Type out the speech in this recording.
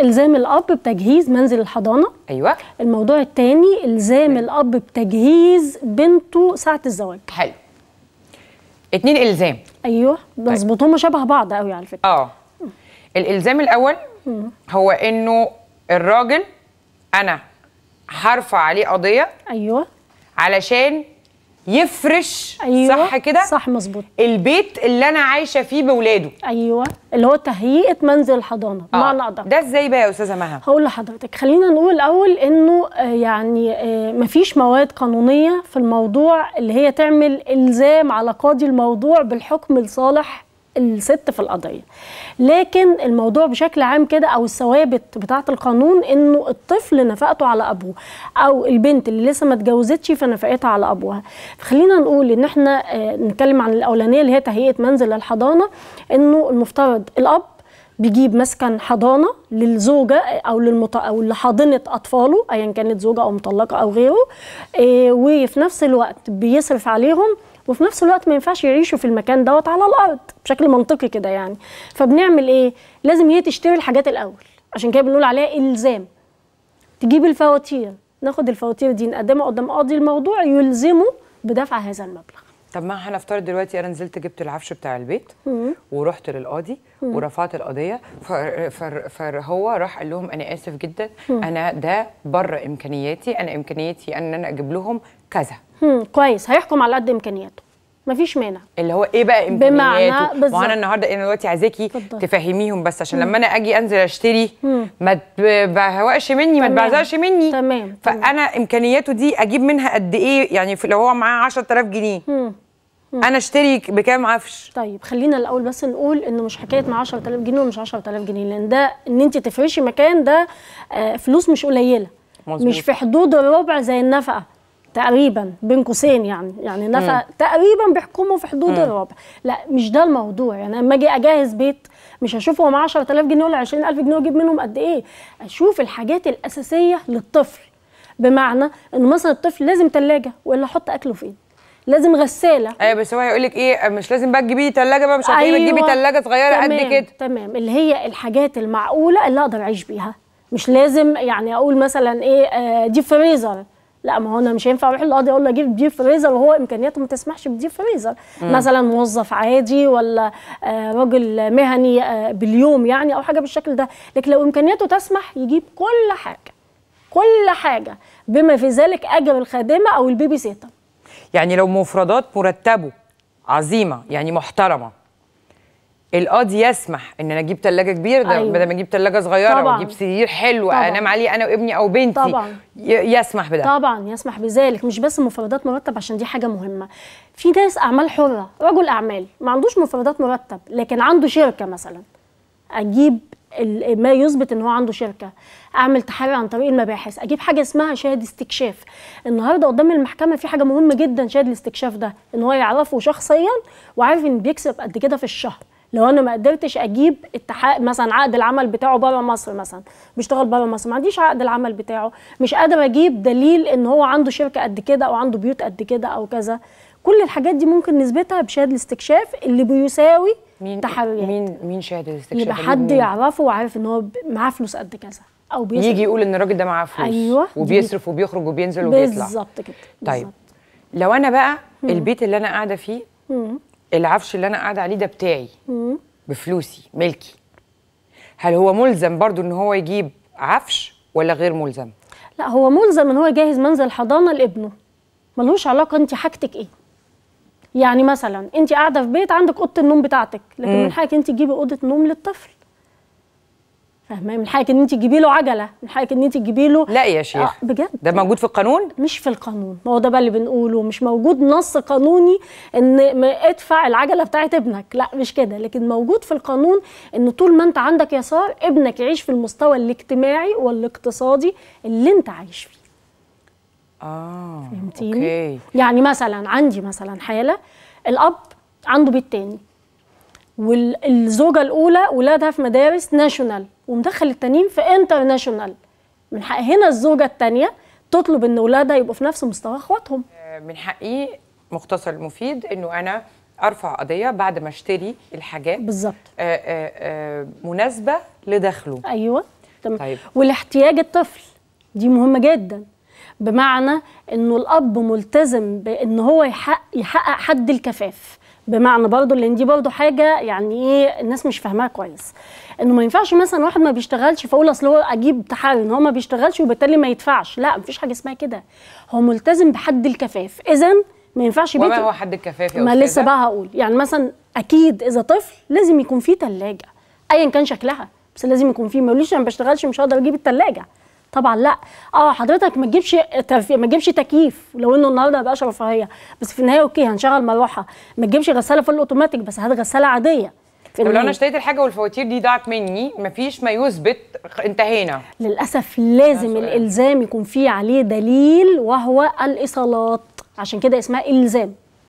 الزام الاب بتجهيز منزل الحضانه ايوه الموضوع الثاني الزام الاب بتجهيز بنته ساعه الزواج حلو اتنين الزام ايوه طيب. مظبوط طيب. هما شبه بعض قوي على فكره اه الالزام الاول هو انه الراجل انا هرفع عليه قضيه ايوه علشان يفرش أيوة صح كده صح مظبوط البيت اللي انا عايشه فيه باولاده ايوه اللي هو تهيئه منزل الحضانه آه. معنى ادق ده ازاي بقى يا استاذه مها هقول لحضرتك خلينا نقول الاول انه آه، يعني آه، مفيش مواد قانونيه في الموضوع اللي هي تعمل الزام على قاضي الموضوع بالحكم لصالح الست في القضيه لكن الموضوع بشكل عام كده او الثوابت بتاعه القانون انه الطفل نفقته على ابوه او البنت اللي لسه ما اتجوزتش فنفقتها على ابوها خلينا نقول ان احنا آه، نتكلم عن الاولانيه اللي هي تهيئه منزل الحضانه انه المفترض الاب بيجيب مسكن حضانه للزوجه آه، او للمط... او لحاضنه اطفاله ايا كانت زوجه او مطلقه او غيره آه، وفي نفس الوقت بيصرف عليهم وفي نفس الوقت ما ينفعش يعيشوا في المكان دوت على الارض بشكل منطقي كده يعني فبنعمل ايه لازم هي تشتري الحاجات الاول عشان كده بنقول عليها الزام تجيب الفواتير ناخد الفواتير دي نقدمها قدام قاضي الموضوع يلزمه بدفع هذا المبلغ طب ما هنفترض دلوقتي انا نزلت جبت العفش بتاع البيت ورحت للقاضي ورفعت القضيه فهو راح قال لهم انا اسف جدا انا ده بره امكانياتي انا امكانياتي ان انا اجيب لهم كذا كويس هيحكم على قد امكانياته مفيش مانع اللي هو ايه بقى امكانياته بمعنى وانا النهارده انا دلوقتي عايزاكي تفهميهم بس عشان مم. لما انا اجي انزل اشتري ما تبهوقش مني ما تبعزقش مني تمام فانا امكانياته دي اجيب منها قد ايه يعني لو هو معاه 10000 جنيه مم. مم. انا اشتري بكام عفش طيب خلينا الاول بس نقول انه مش حكايه مع 10000 جنيه ومش 10000 جنيه لان ده ان انت تفرشي مكان ده آه، فلوس مش قليله مزبوط. مش في حدود الربع زي النفقه تقريبا بين قوسين يعني يعني نفع مم. تقريبا بيحكموا في حدود مم. الربع لا مش ده الموضوع يعني لما اجي اجهز بيت مش هشوف هو مع 10000 جنيه ولا 20000 جنيه واجيب منهم قد ايه اشوف الحاجات الاساسيه للطفل بمعنى ان مثلا الطفل لازم ثلاجه والا احط اكله فين لازم غساله ايوه بس هو هيقول لك ايه مش لازم بقى تجيبي ثلاجه بقى مش هتجيبي أيوة. تجيبي ثلاجه صغيره قد كده تمام اللي هي الحاجات المعقوله اللي اقدر اعيش بيها مش لازم يعني اقول مثلا ايه دي آه، فريزر لا ما هو انا مش هينفع اروح القاضي اقول له اجيب دي فريزر وهو امكانياته ما تسمحش بدي فريزر مم. مثلا موظف عادي ولا آه، راجل مهني آه، باليوم يعني او حاجه بالشكل ده لكن لو امكانياته تسمح يجيب كل حاجه كل حاجه بما في ذلك اجر الخادمه او البيبي سيتر يعني لو مفردات مرتبه عظيمه يعني محترمه القاضي يسمح ان انا اجيب ثلاجه كبيره ده أيوة. بدل ما اجيب ثلاجه صغيره طبعا. واجيب سرير حلو طبعا. انام عليه انا وابني او بنتي طبعا. يسمح بده طبعا يسمح بذلك مش بس مفردات مرتب عشان دي حاجه مهمه في ناس اعمال حره رجل اعمال ما عندوش مفردات مرتب لكن عنده شركه مثلا اجيب ما يثبت ان هو عنده شركه اعمل تحري عن طريق المباحث اجيب حاجه اسمها شاهد استكشاف النهارده قدام المحكمه في حاجه مهمه جدا شاهد الاستكشاف ده ان هو يعرفه شخصيا وعارف ان بيكسب قد كده في الشهر لو انا ما قدرتش اجيب اتحاد مثلا عقد العمل بتاعه بره مصر مثلا بيشتغل بره مصر ما عنديش عقد العمل بتاعه مش قادر اجيب دليل ان هو عنده شركه قد كده او عنده بيوت قد كده او كذا كل الحاجات دي ممكن نثبتها بشهاده الاستكشاف اللي بيساوي مين تحريات مين مين شهاده الاستكشاف يبقى حد يعرفه وعارف ان هو معاه فلوس قد كذا او بيصرف يجي يقول ان الراجل ده معاه فلوس أيوة وبيصرف وبيخرج وبينزل وبيطلع بالظبط كده بالزبط. طيب لو انا بقى البيت اللي انا قاعده فيه العفش اللي انا قاعده عليه ده بتاعي بفلوسي ملكي هل هو ملزم برضو ان هو يجيب عفش ولا غير ملزم لا هو ملزم ان هو يجهز منزل حضانه لابنه ملوش علاقه انت حاجتك ايه يعني مثلا انت قاعده في بيت عندك اوضه النوم بتاعتك لكن من حقك انت تجيبي اوضه نوم للطفل فاهمه من حقك ان انت تجيبي له عجله من حقك ان انت تجيبي له لا يا شيخ آه بجد ده موجود في القانون مش في القانون ما هو ده بقى اللي بنقوله مش موجود نص قانوني ان ما ادفع العجله بتاعت ابنك لا مش كده لكن موجود في القانون ان طول ما انت عندك يسار ابنك يعيش في المستوى الاجتماعي والاقتصادي اللي انت عايش فيه اه فهمتيني أوكي. يعني مثلا عندي مثلا حاله الاب عنده بيت تاني والزوجه الاولى ولادها في مدارس ناشونال ومدخل التانيين في انترناشونال من حق هنا الزوجه الثانيه تطلب ان اولادها يبقوا في نفس مستوى اخواتهم من حقي مختصر المفيد انه انا ارفع قضيه بعد ما اشتري الحاجات بالظبط آه، آه، آه، مناسبه لدخله ايوه تمام طيب. ولاحتياج الطفل دي مهمه جدا بمعنى انه الاب ملتزم بان هو يحقق, يحقق حد الكفاف بمعنى برضه لان دي برضه حاجه يعني ايه الناس مش فاهماها كويس انه ما ينفعش مثلا واحد ما بيشتغلش فاقول اصل هو اجيب تحرر ان هو ما بيشتغلش وبالتالي ما يدفعش لا مفيش حاجه اسمها كده هو ملتزم بحد الكفاف اذا ما ينفعش بيت وما هو حد الكفاف يا ما لسه بقى هقول يعني مثلا اكيد اذا طفل لازم يكون فيه ثلاجه ايا كان شكلها بس لازم يكون فيه ما يقوليش انا ما بشتغلش مش هقدر اجيب الثلاجه طبعا لا اه حضرتك ما تجيبش ما تجيبش تكييف لو انه النهارده هيبقى رفاهيه بس في النهايه اوكي هنشغل مروحه ما تجيبش غساله فل اوتوماتيك بس هات غساله عاديه طب لو انا اشتريت الحاجه والفواتير دي ضاعت مني مفيش ما يثبت انتهينا للاسف لازم الالزام يكون فيه عليه دليل وهو الايصالات عشان كده اسمها الزام